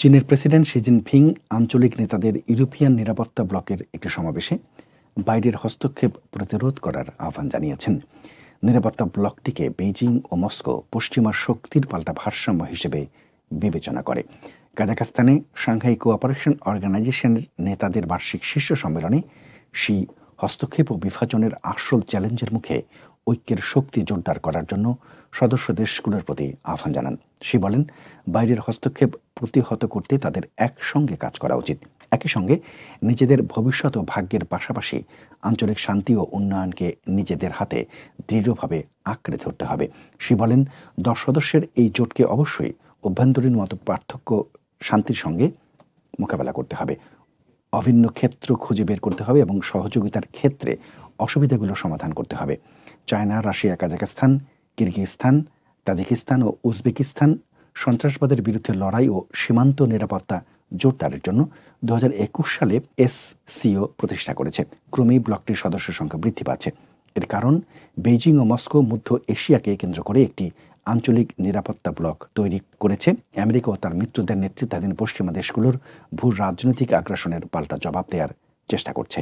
চীনের president Xi Jinping আঞ্চলিক নেতাদের ইউরোপিয়ান নিরাপত্তা ব্লকের একটি সমাবেশে বাইডের হস্তক্ষেপ প্রতিরোধ করার আহ্বান জানিয়েছেন নিরাপত্তা ব্লকটিকে বেইজিং ও মস্কো পশ্চিমার শক্তির পাল্টা ভারসাম্য হিসেবে বিবেচনা করে কাজাখস্তানে সাংহাই কোঅপারেশন অর্গানাইজেশনের নেতাদের বার্ষিক শীর্ষ সম্মেলনে শি হস্তক্ষেপ ও বিভাজনের আসল চ্যালেঞ্জের মুখে ঐক্যের শক্তি জোরদার করার জন্য সদস্য দেশগুলোর প্রতি আহ্বান জানান সে বলেন বাইরের হস্তক্ষেপ প্রতিহত করতে তাদের একসঙ্গে কাজ করা উচিত একই সঙ্গে নিজেদের ভবিষ্যৎ ও ভাগ্যের পাশাপাশি আঞ্চলিক শান্তি ও উন্নয়নকে নিজেদের হাতে দৃঢ়ভাবে আঁকড়ে ধরতে হবে সে বলেন দশ সদস্যের এই জোটকে অবশ্যই অভ্যন্তরীণ মত পার্থক্য শান্তির সঙ্গে মোকাবেলা করতে হবে অভিন্ন ক্ষেত্র খুঁজে বের করতে হবে এবং সহযোগিতার ক্ষেত্রে অসুবিধাগুলো সমাধান করতে হবে China Russia Kazakhstan Kyrgyzstan Tajikistan ও উজবেকিস্তান সন্ত্রাসবাদের বিরুদ্ধে লড়াই ও সীমান্ত নিরাপত্তা জোরদারের জন্য দু সালে এসসিও প্রতিষ্ঠা করেছে ক্রমেই ব্লকটির সদস্য সংখ্যা বৃদ্ধি পাচ্ছে এর কারণ বেইজিং ও মস্কো মধ্য এশিয়াকে কেন্দ্র করে একটি আঞ্চলিক নিরাপত্তা ব্লক তৈরি করেছে আমেরিকা ও তার মিত্রদের নেতৃত্বাধীন পশ্চিমা দেশগুলোর ভূ রাজনৈতিক আগ্রাসনের পাল্টা জবাব দেওয়ার চেষ্টা করছে